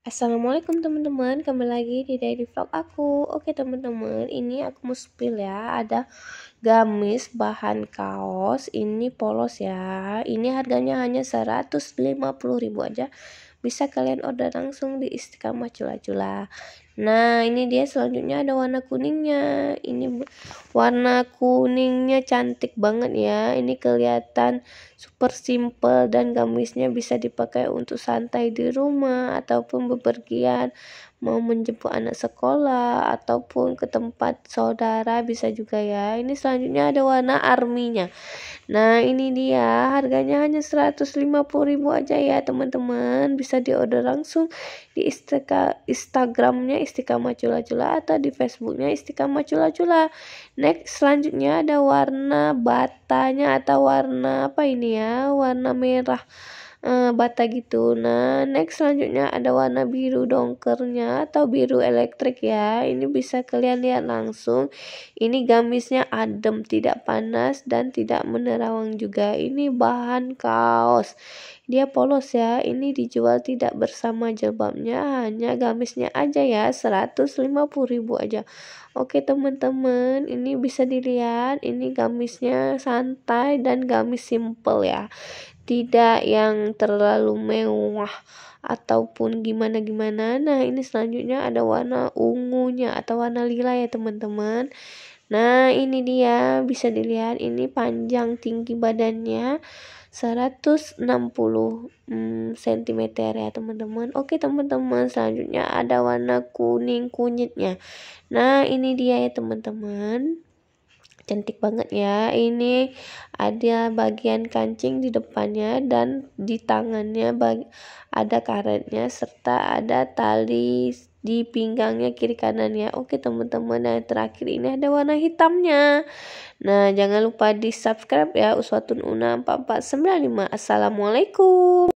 Assalamualaikum teman-teman, kembali lagi di daily vlog aku Oke teman-teman, ini aku mau spill ya Ada gamis bahan kaos, ini polos ya Ini harganya hanya 150 ribu aja Bisa kalian order langsung di Istiqamah Cula-Cula Nah, ini dia selanjutnya ada warna kuningnya. Ini warna kuningnya cantik banget ya. Ini kelihatan super simple dan gamisnya bisa dipakai untuk santai di rumah ataupun bepergian, mau menjemput anak sekolah ataupun ke tempat saudara bisa juga ya. Ini selanjutnya ada warna arminya. Nah, ini dia. Harganya hanya 150.000 aja ya, teman-teman. Bisa diorder langsung di Instagramnya Istiqamah Cula-Cula atau di Facebooknya Istiqamah Cula-Cula. Next selanjutnya ada warna batanya atau warna apa ini ya? Warna merah uh, bata gitu nah next selanjutnya ada warna biru dongkernya atau biru elektrik ya ini bisa kalian lihat langsung ini gamisnya adem tidak panas dan tidak menerawang juga ini bahan kaos dia polos ya ini dijual tidak bersama jilbabnya hanya gamisnya aja ya 150.000 aja Oke teman-teman ini bisa dilihat ini gamisnya santai dan gamis simple ya tidak yang terlalu mewah ataupun gimana-gimana. Nah, ini selanjutnya ada warna ungunya atau warna lila ya, teman-teman. Nah, ini dia bisa dilihat ini panjang tinggi badannya 160 cm mm, ya, teman-teman. Oke, teman-teman, selanjutnya ada warna kuning kunyitnya. Nah, ini dia ya, teman-teman cantik banget ya ini ada bagian kancing di depannya dan di tangannya ada karetnya serta ada tali di pinggangnya kiri kanannya oke teman-teman yang terakhir ini ada warna hitamnya nah jangan lupa di subscribe ya uswatun una 4495 assalamualaikum